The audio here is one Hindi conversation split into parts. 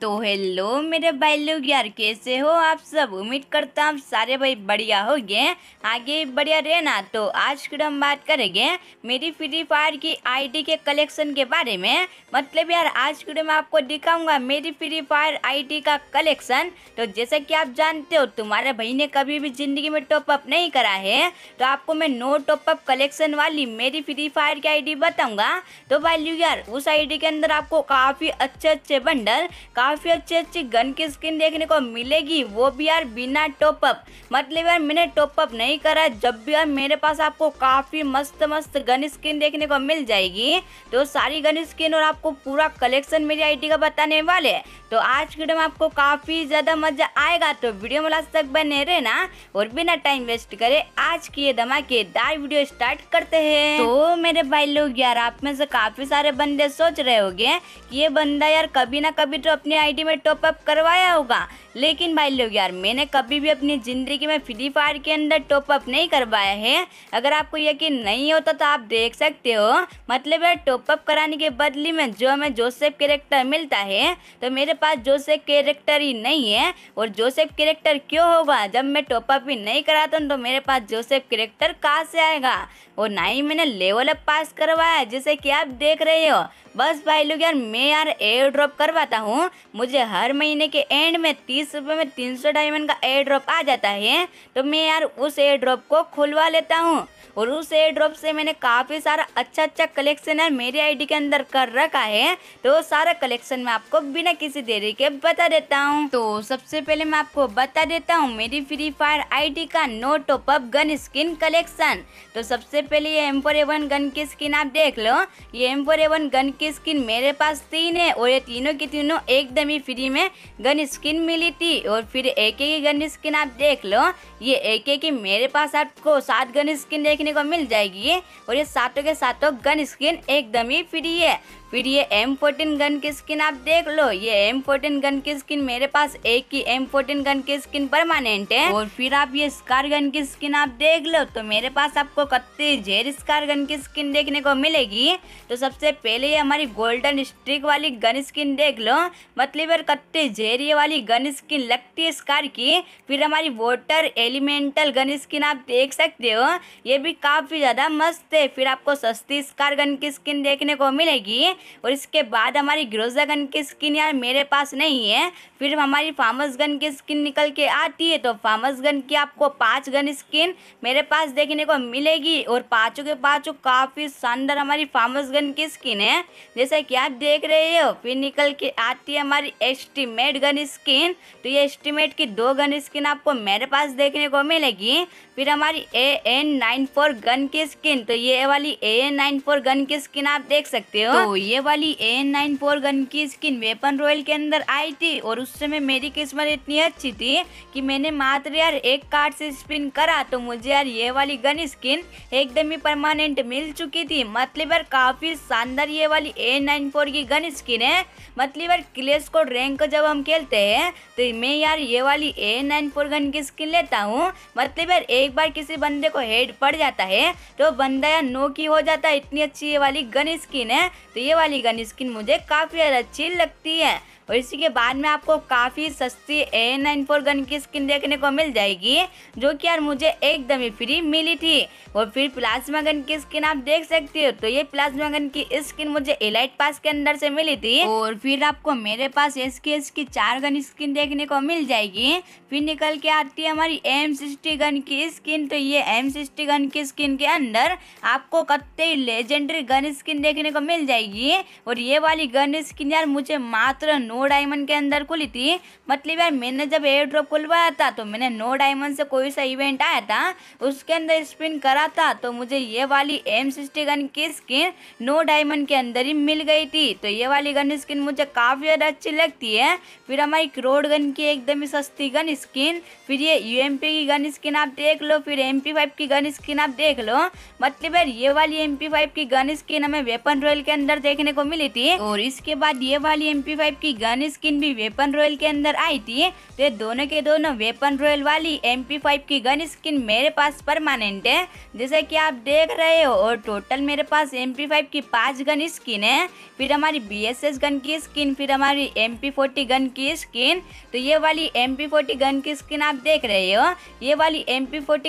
तो हेलो मेरे भाई लोग यार कैसे हो आप सब उम्मीद करता हूँ सारे भाई बढ़िया हो गए आगे बढ़िया रहना तो आज फिर हम बात करेंगे मेरी फ्री फायर की आईडी के कलेक्शन के बारे में मतलब यार आज फिर मैं आपको दिखाऊंगा मेरी फ्री फायर आईडी का कलेक्शन तो जैसा कि आप जानते हो तुम्हारे भाई ने कभी भी ज़िंदगी में टॉपअप नहीं करा है तो आपको मैं नो टॉपअप कलेक्शन वाली मेरी फ्री फायर की आई बताऊंगा तो भाई यार उस आई के अंदर आपको काफ़ी अच्छे अच्छे बंडल काफ़ी अच्छे अच्छी गन की स्किन देखने को मिलेगी वो भी यार बिना टॉपअप मतलब यार मैंने टॉपअप नहीं करा जब भी यार मेरे पास आपको काफ़ी मस्त मस्त गन स्किन देखने को मिल जाएगी तो सारी गन स्किन और आपको पूरा कलेक्शन मेरी आईडी का बताने वाले तो आज की वीडियो में आपको काफ़ी ज़्यादा मज़ा आएगा तो वीडियो में लास्ट तक बने रहे ना और बिना टाइम वेस्ट करे आज की ये धमाकेदार वीडियो स्टार्ट करते हैं तो मेरे भाई लोग यार आप में से काफ़ी सारे बंदे सोच रहे हो कि ये बंदा यार कभी ना कभी तो अपने अपनी आईडी में टॉप अप करवाया होगा लेकिन भाई लोग यार मैंने कभी भी अपनी ज़िंदगी में फ्री फायर के अंदर टॉप अप नहीं करवाया है अगर आपको यकीन नहीं होता तो आप देख सकते हो मतलब यार टॉप अप कराने के बदले में जो हमें जोसेफ कैरेक्टर मिलता है तो मेरे पास जोसेफ कैरेक्टर ही नहीं है और जोसेफ कैरेक्टर क्यों होगा जब मैं टॉप अप ही नहीं कराता तो मेरे पास जोसेफ कैरेक्टर कहाँ से आएगा और ना ही मैंने लेवल अप पास करवाया जैसे कि आप देख रहे हो बस भाई लोग यार मैं यार एयर ड्रॉप करवाता हूँ मुझे हर महीने के एंड में तीस रुपये में तीन सौ डायमंड का एयर ड्रॉप आ जाता है तो मैं यार उस एयर ड्रॉप को खुलवा लेता हूँ और उस एयर ड्रॉप से मैंने काफ़ी सारा अच्छा अच्छा कलेक्शन है मेरी आईडी के अंदर कर रखा है तो सारा कलेक्शन मैं आपको बिना किसी देरी के बता देता हूँ तो सबसे पहले मैं आपको बता देता हूँ मेरी फ्री फायर आई का नो अप गन स्किन कलेक्शन तो सबसे पहले ये एम फोर एवन गन की स्किन आप देख लो ये एम फोर एवन गन की स्किन मेरे पास तीन है और ये तीनों की तीनों एकदम हमें फ्री में गन स्किन मिली थी और फिर एक एक गन स्किन आप देख लो ये एक एक मेरे पास आपको सात गन स्किन देखने को मिल जाएगी और ये सातों के सातों गन स्किन एकदम ही फ्री है फिर ये एम फोर्टीन गन की स्किन आप देख लो ये एम फोर्टीन गन की स्किन मेरे पास एक ही एम फोर्टीन गन की स्किन परमानेंट है और फिर आप ये स्कार गन की स्किन आप देख लो तो मेरे पास आपको कत्ती जेर स्कार गन की स्किन देखने को मिलेगी तो सबसे पहले ये हमारी गोल्डन स्ट्रिक वाली गन स्किन देख लो मतलब कत्ते कत्तीस जेर ये वाली गन स्किन लगती है स्कार की फिर हमारी वोटर एलिमेंटल गन स्किन आप देख सकते हो ये भी काफ़ी ज़्यादा मस्त है फिर आपको सस्ती स्कार गन की स्किन देखने को मिलेगी और इसके बाद हमारी ग्रोजा गन की स्किन यार मेरे पास नहीं है फिर हमारी फार्मस गन की स्किन निकल के आती है तो फार्मस गन की आपको पाँच गन स्किन मेरे पास देखने को मिलेगी और पाँचों के पाँचों काफ़ी शानदार हमारी फार्मस गन की स्किन है जैसे कि आप देख रहे हो फिर निकल के आती है हमारी एस्टिमेट गन स्किन तो ये एस्टिमेट की दो गन स्किन आपको मेरे पास देखने को मिलेगी फिर हमारी A N nine four gun की स्किन तो ये वाली A N nine four gun की स्किन आप देख सकते हो तो ये वाली A N nine four gun की स्किन वेपन रॉयल के अंदर आई थी और उस समय मेरी किस्मत इतनी अच्छी थी कि मैंने मात्र यार एक कार्ड से स्पिन करा तो मुझे यार ये वाली गन स्किन एकदम ही परमानेंट मिल चुकी थी मतलब यार काफ़ी शानदार ये वाली ए नाइन फोर की गन स्किन है मतलब यार क्लेस को रैंक जब हम खेलते हैं तो मैं यार ये वाली ए नाइन फोर गन की स्किन लेता हूँ मतलब यार एक बार किसी बंदे को हेड पड़ जाता है तो बंदा यार नो की हो जाता है इतनी अच्छी ये वाली गन स्किन है तो ये वाली गन स्किन मुझे काफ़ी अच्छी लगती है और इसी के बाद में आपको काफ़ी सस्ती ए नाइन फोर गन की स्किन देखने को मिल जाएगी जो कि यार मुझे एकदम ही फ्री मिली थी और फिर प्लाज्मा गन की स्किन आप देख सकते हो तो ये प्लाज्मा गन की स्किन मुझे एलाइट पास के अंदर से मिली थी और फिर आपको मेरे पास एस के एस की चार गन स्किन देखने को मिल जाएगी फिर निकल के आती है हमारी एम सिक्सटी गन की स्किन तो ये एम सिक्सटी गन की स्किन के अंदर आपको कत्ते लेजेंडरी गन स्किन देखने को मिल जाएगी और ये वाली गन स्किन यार मुझे मात्र नौ नौ डायमंड के अंदर खुली थी मतलब यार मैंने जब एयर ड्रॉप खुलवाया था तो मैंने नौ डायमंड से कोई सा इवेंट आया था उसके अंदर स्पिन करा था तो मुझे ये वाली एम सिक्सटी गन की स्किन नौ डायमंड के अंदर ही मिल गई थी तो ये वाली गन स्किन मुझे काफ़ी ज़्यादा अच्छी लगती है फिर हमारी क्रोड गन की एकदम ही सस्ती गन स्किन फिर ये यू की गन स्किन आप देख लो फिर एम की गन स्किन आप देख लो मतलब यार ये वाली एम की गन स्किन हमें वेपन रॉयल के अंदर देखने को मिली थी और इसके बाद ये वाली एम की गन गन स्किन भी वेपन रॉयल के अंदर आई थी तो दोनों के दोनों वेपन रॉयल वाली एम की गन स्किन मेरे पास परमानेंट है जैसे कि आप देख रहे हो और टोटल मेरे पास एम की पाँच गन स्किन है फिर हमारी बी गन की स्किन फिर हमारी एम गन की स्किन तो ये वाली एम गन की स्किन आप देख रहे हो ये वाली एम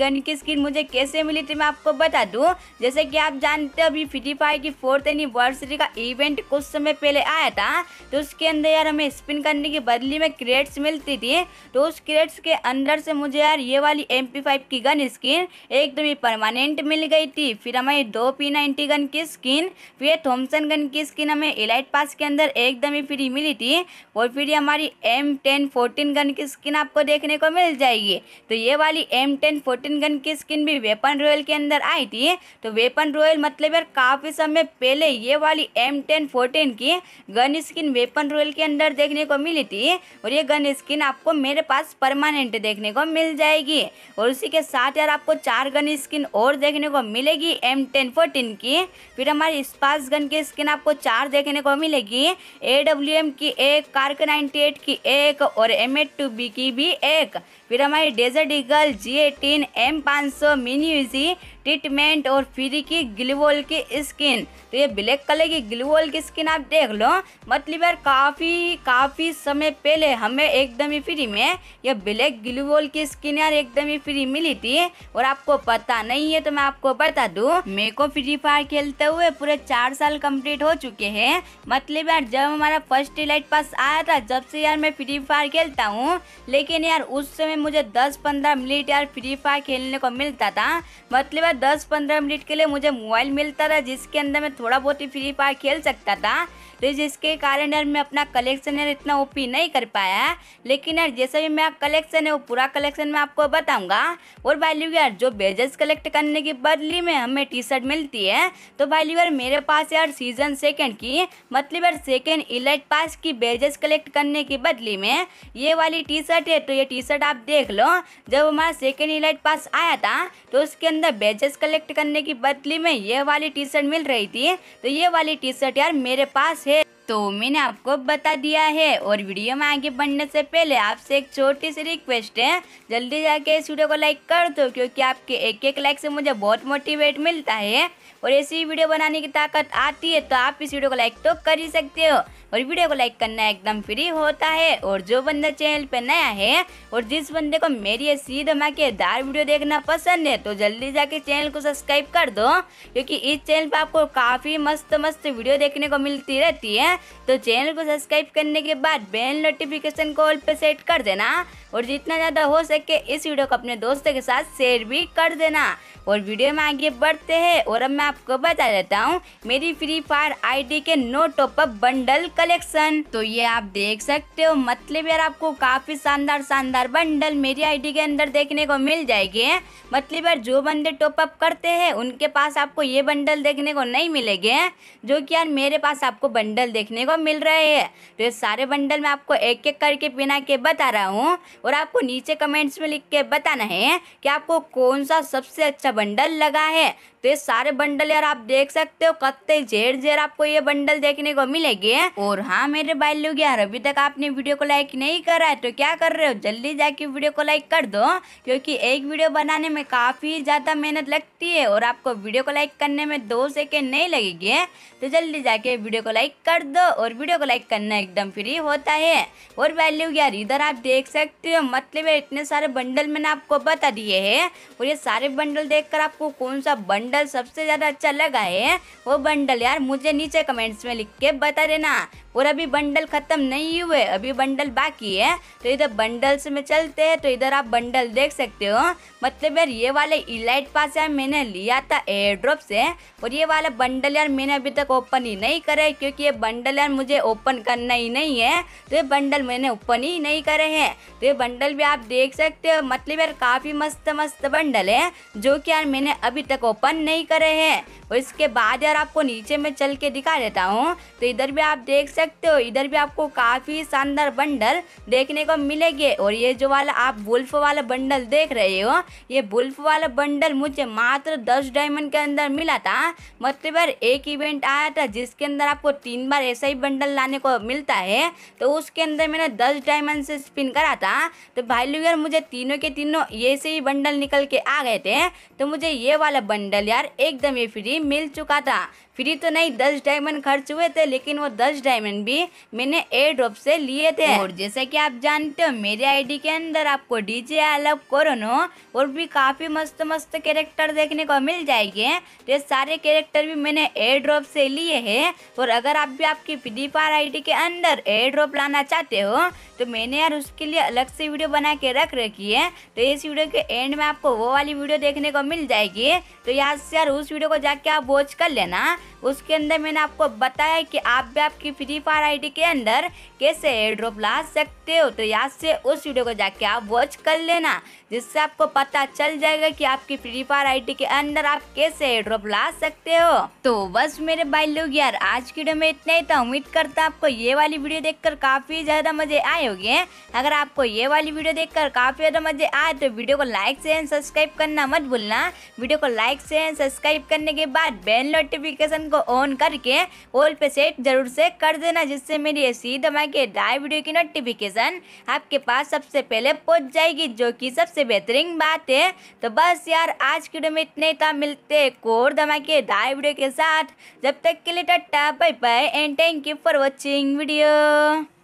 गन की स्किन मुझे कैसे मिली थी मैं आपको बता दूँ जैसे कि आप जानते हो अभी फिटी की फोर्थ एनिवर्सरी का इवेंट कुछ समय पहले आया था तो उसके अंदर यार हमें स्पिन करने के बदले में क्रेट्स मिलती थी तो उस क्रेट्स के अंदर से मुझे यार ये वाली एम की गन स्किन एकदम ही परमानेंट मिल गई थी फिर हमारी दो पी नाइन्टी गन की स्किन फिर थॉमसन गन की स्किन हमें इलाइट पास के अंदर एकदम ही फ्री मिली थी और फिर ये हमारी एम टेन फोर्टीन गन की स्किन आपको देखने को मिल जाएगी तो ये वाली एम टेन फोर्टीन गन की स्किन भी वेपन रॉयल के अंदर आई थी तो वेपन रॉयल मतलब यार काफ़ी समय पहले ये वाली एम टेन फोर्टीन की गन स्किन वेपन रॉयल के अंदर देखने को मिली थी और ये गन स्किन आपको मेरे पास परमानेंट देखने को मिल जाएगी और उसी के साथ यार आपको चार गन स्किन और देखने को मिलेगी एम टेन फोर्टीन की फिर हमारी स्पास गन की स्किन आपको चार देखने को मिलेगी ए डब्ल्यू एम की एक कार्क नाइन्टी एट की एक और एम एट टू बी की भी एक फिर हमारी desert eagle G eighteen M पाँच सौ यूजी ट्रीटमेंट और फ्री की ग्लूवल की स्किन तो ये ब्लैक कलर की ग्लूवल की स्किन आप देख लो मतलब यार काफ़ी काफ़ी समय पहले हमें एकदम ही फ्री में यह ब्लैक ग्लूवल की स्किन यार एकदम ही फ्री मिली थी और आपको पता नहीं है तो मैं आपको बता दूँ मेरे को फ्री फायर खेलते हुए पूरे चार साल कम्प्लीट हो चुके हैं मतलब यार जब हमारा फर्स्ट लाइट पास आया था जब से यार मैं फ्री फायर खेलता हूँ लेकिन यार उस समय मुझे 10-15 मिनट यार फ्री फायर खेलने को मिलता था मतलब 10-15 मिनट के लिए मुझे मोबाइल मिलता था जिसके अंदर मैं थोड़ा बहुत ही फ्री फायर खेल सकता था तो जिसके कारण यार मैं अपना कलेक्शन यार इतना ओपी नहीं कर पाया लेकिन यार जैसे भी मेरा कलेक्शन है वो पूरा कलेक्शन मैं आपको बताऊंगा और भाई लोग यार जो बेजेस कलेक्ट करने के बदली में हमें टी शर्ट मिलती है तो भाई लोग यार मेरे पास यार सीजन सेकंड की मतलब यार सेकेंड इलाइट पास की बेजेस कलेक्ट करने के बदली में ये वाली टी शर्ट है तो ये टी शर्ट आप देख लो जब हमारा सेकेंड इलाइट पास आया था तो उसके अंदर बेजेस कलेक्ट करने की बदली में ये वाली टी शर्ट मिल रही थी तो ये वाली टी शर्ट यार मेरे पास है तो मैंने आपको बता दिया है और वीडियो में आगे बढ़ने से पहले आपसे एक छोटी सी रिक्वेस्ट है जल्दी जाके इस वीडियो को लाइक कर दो क्योंकि आपके एक एक लाइक से मुझे बहुत मोटिवेट मिलता है और ऐसी वीडियो बनाने की ताकत आती है तो आप इस वीडियो को लाइक तो कर ही सकते हो और वीडियो को लाइक करना एकदम फ्री होता है और जो बंदा चैनल पे नया है और जिस बंदे को मेरी ये सी धमाकेदार वीडियो देखना पसंद है तो जल्दी जाके चैनल को सब्सक्राइब कर दो क्योंकि इस चैनल पर आपको काफ़ी मस्त मस्त वीडियो देखने को मिलती रहती है तो चैनल को सब्सक्राइब करने के बाद बेल नोटिफिकेशन को पे सेट कर देना और जितना ज़्यादा हो सके इस वीडियो को अपने दोस्तों के साथ शेयर भी कर देना और वीडियो में आगे बढ़ते हैं और अब मैं आपको बता देता हूँ मेरी फ्री फायर आईडी के नो टॉपअप बंडल कलेक्शन तो ये आप देख सकते हो मतलब यार आपको काफी शानदार शानदार बंडल मेरी आईडी के अंदर देखने को मिल जाएगी मतलब यार जो बंदे टॉपअप करते हैं उनके पास आपको ये बंडल देखने को नहीं मिलेगे जो की यार मेरे पास आपको बंडल देखने को मिल रहे है तो ये सारे बंडल मैं आपको एक एक करके पिना के बता रहा हूँ और आपको नीचे कमेंट्स में लिख के बताना है कि आपको कौन सा सबसे अच्छा बंडल लगा है तो ये सारे बंडल यार आप देख सकते हो कत्ते झेर झेर आपको ये बंडल देखने को मिलेगी और हाँ मेरे भाई लोग यार अभी तक आपने वीडियो को लाइक नहीं करा है तो क्या कर रहे हो जल्दी जाके वीडियो को लाइक कर दो क्योंकि एक वीडियो बनाने में काफ़ी ज़्यादा मेहनत लगती है और आपको वीडियो को लाइक करने में दो सेकेंड नहीं लगेगी तो जल्दी जाके वीडियो को लाइक कर दो और वीडियो को लाइक करना एकदम फ्री होता है और भाई यार इधर आप देख सकते हो मतलब इतने सारे बंडल मैंने आपको बता दिए है और ये सारे बंडल देखकर आपको कौन सा बंडल बंडल सबसे ज़्यादा अच्छा लगा है वो बंडल यार मुझे नीचे कमेंट्स में लिख के बता देना और अभी बंडल ख़त्म नहीं हुए अभी बंडल बाकी है तो इधर बंडल्स में चलते हैं तो इधर आप बंडल देख सकते हो मतलब यार ये वाले इलाइट पास यार मैंने लिया था एयर ड्रॉप से और ये वाला बंडल यार मैंने अभी तक ओपन ही नहीं करा है क्योंकि ये बंडल यार मुझे ओपन करना ही नहीं है तो ये बंडल मैंने ओपन ही नहीं करे है तो ये बंडल भी आप देख सकते हो मतलब यार काफ़ी मस्त मस्त बंडल है जो कि यार मैंने अभी तक ओपन नहीं करे है और इसके बाद यार आपको नीचे में चल के दिखा देता हूँ तो इधर भी आप देख सकते सकते हो इधर भी आपको काफ़ी शानदार बंडल देखने को मिलेंगे और ये जो वाला आप बुल्फ वाला बंडल देख रहे हो ये बुल्फ वाला बंडल मुझे मात्र दस डायमंड के अंदर मिला था मतलब एक इवेंट आया था जिसके अंदर आपको तीन बार ऐसा ही बंडल लाने को मिलता है तो उसके अंदर मैंने दस डायमंड से स्पिन करा था तो भाई लोग यार मुझे तीनों के तीनों ये से ही बंडल निकल के आ गए थे तो मुझे ये वाला बंडल यार एकदम ये फ्री मिल चुका था फ्री तो नहीं दस डायमंड खर्च हुए थे लेकिन वो दस डायमंड भी मैंने एयर ड्रॉप से लिए थे और जैसे कि आप जानते हो मेरे आईडी के अंदर आपको डीजे अलग कोरोनो और भी काफ़ी मस्त मस्त कैरेक्टर देखने को मिल जाएंगे तो ये सारे कैरेक्टर भी मैंने एयर ड्रॉप से लिए हैं और अगर आप भी आपकी फ्री फायर आई के अंदर एयर ड्रॉप लाना चाहते हो तो मैंने यार उसके लिए अलग से वीडियो बना के रख रखी है तो इस वीडियो के एंड में आपको वो वाली वीडियो देखने को मिल जाएगी तो यहाँ से यार उस वीडियो को जाके आप वॉच कर लेना उसके अंदर मैंने आपको बताया कि आप भी आपकी फ्री फायर आईडी के अंदर कैसे एड्रोप ला सकते हो तो यहाँ से उस वीडियो को जाके आप वॉच कर लेना जिससे आपको पता चल जाएगा कि आपकी फ्री फायर आईडी के अंदर आप कैसे एड्रोप ला सकते हो तो बस मेरे भाई लोग यार आज की वीडियो में इतना ही था उम्मीद करता आपको ये वाली वीडियो देखकर काफी ज्यादा मजे आए होंगे अगर आपको ये वाली वीडियो देख काफी ज्यादा मजे आए तो वीडियो को लाइक से सब्सक्राइब करना मत भूलना वीडियो को लाइक से सब्सक्राइब करने के बाद बेल नोटिफिकेशन को ऑन करके ऑल पे सेट जरूर से कर देना जिससे मेरी ऐसी धमाके डाय वीडियो की नोटिफिकेशन आपके पास सबसे पहले पहुंच जाएगी जो कि सबसे बेहतरीन बात है तो बस यार आज की वीडियो में इतने था मिलते कोर धमाके डाय वीडियो के साथ जब तक के लिए tata bye bye and thank you for watching video